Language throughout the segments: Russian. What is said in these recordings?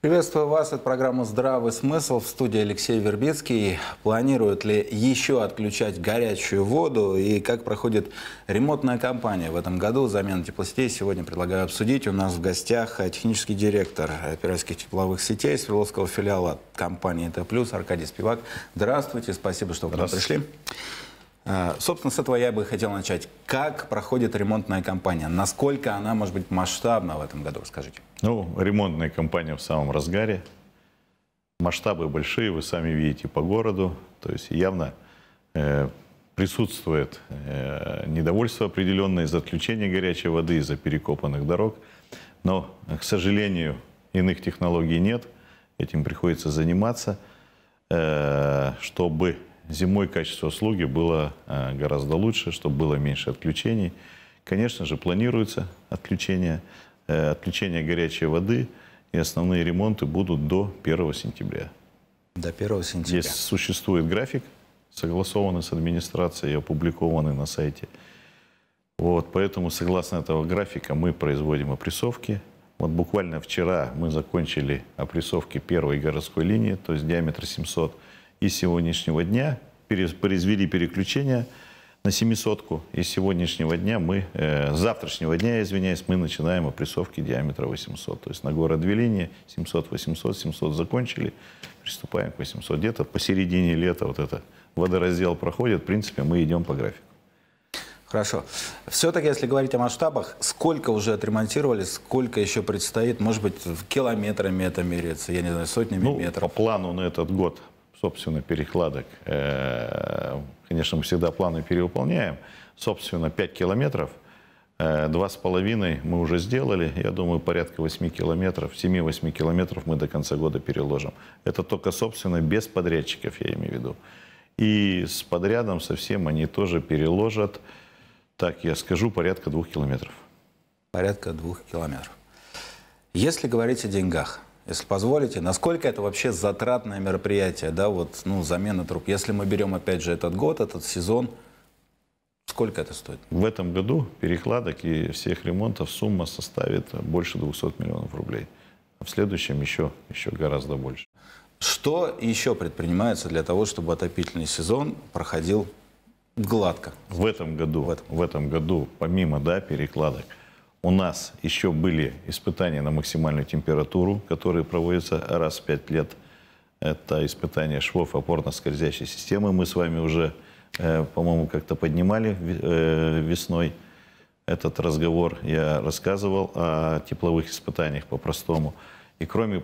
Приветствую вас. Это программа «Здравый смысл». В студии Алексей Вербицкий. Планируют ли еще отключать горячую воду и как проходит ремонтная кампания в этом году замена теплосетей? Сегодня предлагаю обсудить. У нас в гостях технический директор операторских тепловых сетей Свердловского филиала компании «Т+», Аркадий Спивак. Здравствуйте. Спасибо, что вы пришли. А, собственно, с этого я бы хотел начать. Как проходит ремонтная кампания? Насколько она может быть масштабна в этом году, расскажите. Ну, ремонтная кампания в самом разгаре. Масштабы большие, вы сами видите по городу. То есть явно э, присутствует э, недовольство определенное из-за отключения горячей воды, из-за перекопанных дорог. Но, к сожалению, иных технологий нет. Этим приходится заниматься, э, чтобы Зимой качество услуги было э, гораздо лучше, чтобы было меньше отключений. Конечно же, планируется отключение, э, отключение горячей воды, и основные ремонты будут до 1 сентября. До 1 сентября. Здесь существует график, согласованный с администрацией и опубликованный на сайте. Вот, поэтому, согласно этого графика, мы производим опрессовки. Вот буквально вчера мы закончили опрессовки первой городской линии, то есть диаметр 700 из сегодняшнего дня, произвели переключение на 700 ку. И с сегодняшнего дня мы, э, с завтрашнего дня, извиняюсь, мы начинаем опрессовки диаметра 800. То есть на город две 700, 800, 700 закончили, приступаем к 800. Где-то посередине лета вот это водораздел проходит, в принципе, мы идем по графику. Хорошо. Все-таки, если говорить о масштабах, сколько уже отремонтировали, сколько еще предстоит, может быть, в километрами это меряется, я не знаю, сотнями ну, метров? по плану на этот год собственно, перекладок, э, конечно, мы всегда планы перевыполняем. Собственно, 5 километров, э, два с половиной мы уже сделали. Я думаю, порядка 8 километров, 7-8 километров мы до конца года переложим. Это только, собственно, без подрядчиков, я имею в виду. И с подрядом совсем они тоже переложат, так я скажу, порядка двух километров. Порядка двух километров. Если говорить о деньгах, если позволите, насколько это вообще затратное мероприятие, да, вот, ну, замена труб. Если мы берем, опять же, этот год, этот сезон, сколько это стоит? В этом году перекладок и всех ремонтов сумма составит больше 200 миллионов рублей. А в следующем еще, еще гораздо больше. Что еще предпринимается для того, чтобы отопительный сезон проходил гладко? В этом году, в этом. В этом году помимо да, перекладок, у нас еще были испытания на максимальную температуру, которые проводятся раз в пять лет. Это испытание швов опорно-скользящей системы. Мы с вами уже, э, по-моему, как-то поднимали э, весной этот разговор. Я рассказывал о тепловых испытаниях по-простому. И кроме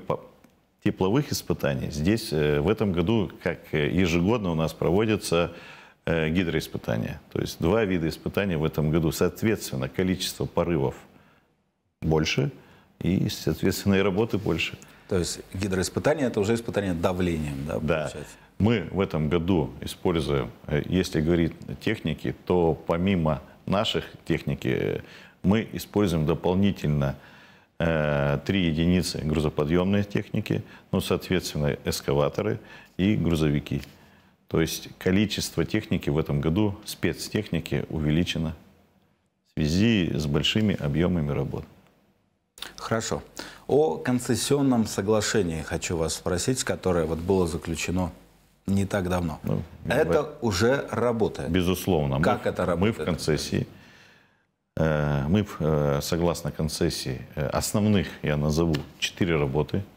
тепловых испытаний, здесь э, в этом году, как э, ежегодно у нас проводится Э, гидроиспытания. То есть два вида испытаний в этом году. Соответственно, количество порывов больше и, соответственно, и работы больше. То есть гидроиспытание – это уже испытание давлением, да, Да. Мы в этом году используем, э, если говорить техники, то помимо наших техники э, мы используем дополнительно три единицы грузоподъемной техники, ну, соответственно, эскаваторы и грузовики. То есть количество техники в этом году, спецтехники, увеличено в связи с большими объемами работ. Хорошо. О концессионном соглашении хочу вас спросить, которое вот было заключено не так давно. Ну, это давай. уже работает. Безусловно. Как мы, это работает? Мы в концессии. Э, мы э, согласно концессии э, основных, я назову, четыре работы –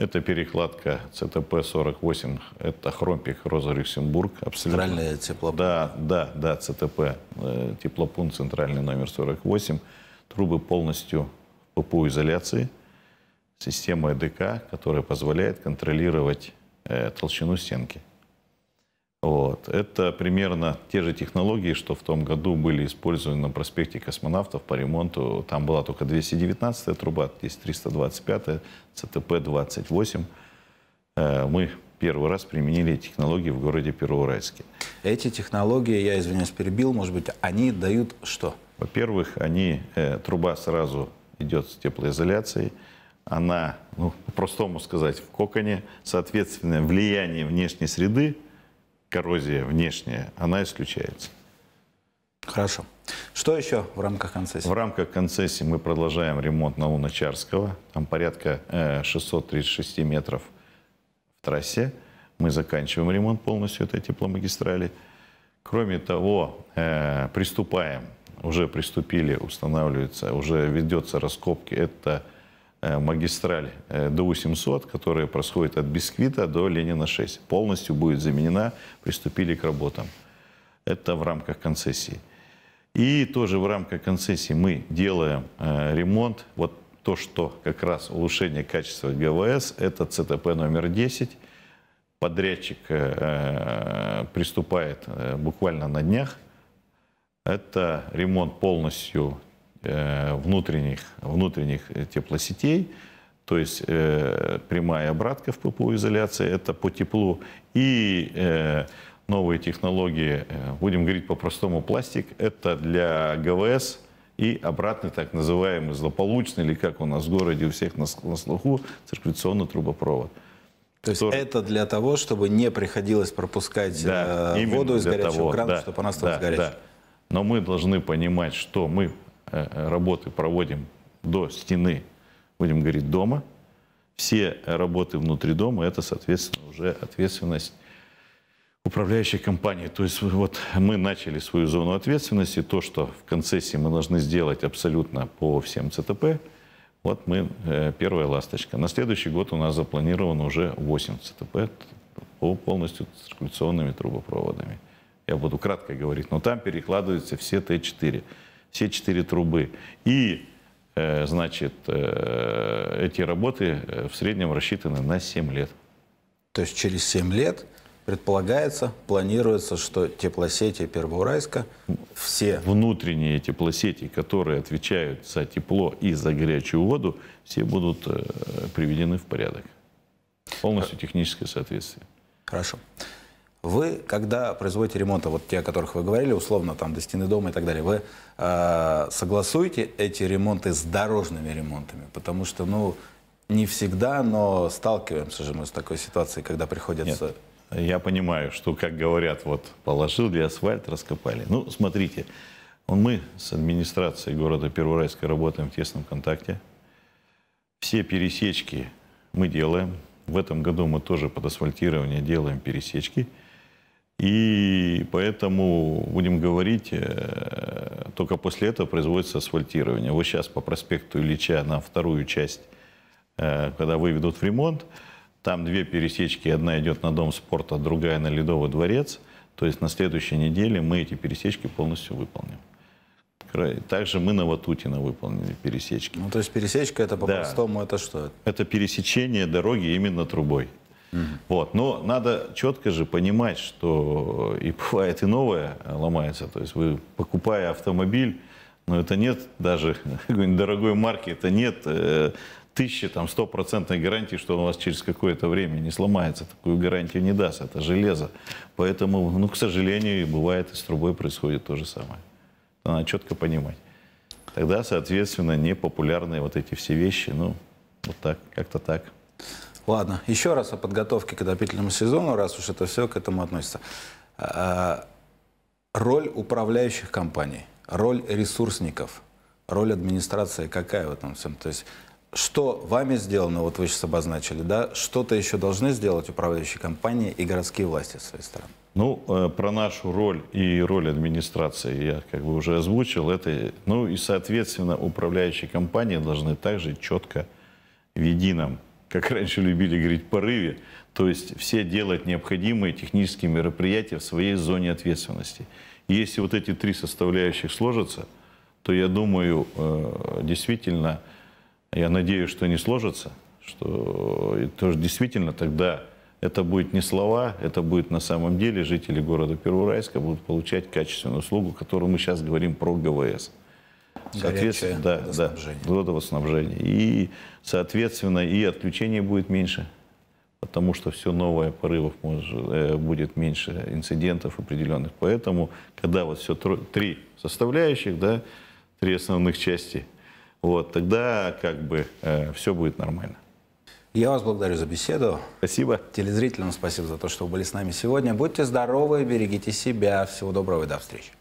это перекладка ЦТП-48, это хромпик Роза Люксембург. Абсолютно. Центральная теплопункт. Да, да, да, ЦТП, э, теплопункт центральный номер 48. Трубы полностью в ППУ-изоляции. Система ЭДК, которая позволяет контролировать э, толщину стенки. Вот. Это примерно те же технологии, что в том году были использованы на проспекте космонавтов по ремонту. Там была только 219-я труба, здесь 325-я, ЦТП-28. Э, мы первый раз применили технологии в городе Первоуральске. Эти технологии, я извиняюсь, перебил, может быть, они дают что? Во-первых, они, э, труба сразу идет с теплоизоляцией, она, ну, по-простому сказать, в коконе, соответственно, влияние внешней среды коррозия внешняя, она исключается. Хорошо. Что еще в рамках концессии? В рамках концессии мы продолжаем ремонт на Луначарского. Там порядка 636 э, метров в трассе. Мы заканчиваем ремонт полностью этой тепломагистрали. Кроме того, э, приступаем, уже приступили, устанавливается, уже ведется раскопки. Это Э, магистраль э, до 800, которая происходит от Бисквита до Ленина-6, полностью будет заменена, приступили к работам. Это в рамках концессии. И тоже в рамках концессии мы делаем э, ремонт. Вот то, что как раз улучшение качества ГВС, это ЦТП номер 10. Подрядчик приступает буквально на днях. Это ремонт полностью Э, внутренних, внутренних э, теплосетей, то есть э, прямая обратка в ППУ изоляции, это по теплу. И новые технологии, будем говорить по-простому, пластик, это для ГВС – и обратный так называемый злополучный, или как у нас в городе у всех на, на слуху, циркуляционный трубопровод. То есть который... это для того, чтобы не приходилось пропускать да, э, воду из горячего того, крана, да, чтобы она стала да, горячей. Да. Но мы должны понимать, что мы Э, э, работы проводим до стены, будем говорить, дома. Все работы внутри дома – это, соответственно, уже ответственность управляющей компании. То есть вот мы начали свою зону ответственности, то, что в концессии мы должны сделать абсолютно по всем ЦТП, вот мы э, первая ласточка. На следующий год у нас запланировано уже 8 ЦТП по полностью циркуляционными трубопроводами. Я буду кратко говорить, но там перекладываются все Т4 все четыре трубы. И, э, значит, э, эти работы э, в среднем рассчитаны на 7 лет. То есть через 7 лет предполагается, планируется, что теплосети Первоуральска все... Внутренние теплосети, которые отвечают за тепло и за горячую воду, все будут приведены в порядок. Полностью техническое соответствие. Хорошо. Вы, когда производите ремонты, а вот те, о которых вы говорили, условно, там, до стены дома и так далее, вы э, согласуете эти ремонты с дорожными ремонтами? Потому что, ну, не всегда, но сталкиваемся же мы с такой ситуацией, когда приходится... Нет. Я понимаю, что, как говорят, вот положил положили асфальт, раскопали. Ну, смотрите, мы с администрацией города Первуральска работаем в тесном контакте. Все пересечки мы делаем. В этом году мы тоже под асфальтирование делаем пересечки. И поэтому, будем говорить, э, только после этого производится асфальтирование. Вот сейчас по проспекту Ильича на вторую часть, э, когда выведут в ремонт, там две пересечки, одна идет на Дом спорта, другая на Ледовый дворец. То есть на следующей неделе мы эти пересечки полностью выполним. Также мы на Ватутина выполнили пересечки. Ну, то есть пересечка это по-простому, да. это что? Это пересечение дороги именно трубой. Угу. Вот. Но надо четко же понимать, что и бывает и новое ломается. То есть вы, покупая автомобиль, но ну, это нет даже дорогой марки, это нет э, тысячи, там, стопроцентной гарантии, что он у вас через какое-то время не сломается. Такую гарантию не даст, это железо. Поэтому, ну, к сожалению, и бывает, и с трубой происходит то же самое. надо четко понимать. Тогда, соответственно, непопулярные вот эти все вещи, ну, вот так, как-то так. Ладно, еще раз о подготовке к отопительному сезону, раз уж это все к этому относится. А, роль управляющих компаний, роль ресурсников, роль администрации какая в этом всем? То есть что вами сделано, вот вы сейчас обозначили, да, что-то еще должны сделать управляющие компании и городские власти с своей стороны? Ну, э, про нашу роль и роль администрации я как бы уже озвучил. Это, ну и, соответственно, управляющие компании должны также четко в едином как раньше любили говорить, порыве, то есть все делать необходимые технические мероприятия в своей зоне ответственности. И если вот эти три составляющих сложатся, то я думаю, э, действительно, я надеюсь, что не сложатся, что это же действительно тогда это будет не слова, это будет на самом деле жители города Первоуральска будут получать качественную услугу, которую мы сейчас говорим про ГВС соответственно, да, да, водоснабжение. И, соответственно, и отключение будет меньше, потому что все новое порывов может, э, будет меньше инцидентов определенных. Поэтому, когда вот все три составляющих, да, три основных части, вот, тогда как бы э, все будет нормально. Я вас благодарю за беседу. Спасибо. Телезрителям спасибо за то, что вы были с нами сегодня. Будьте здоровы, берегите себя. Всего доброго и до встречи.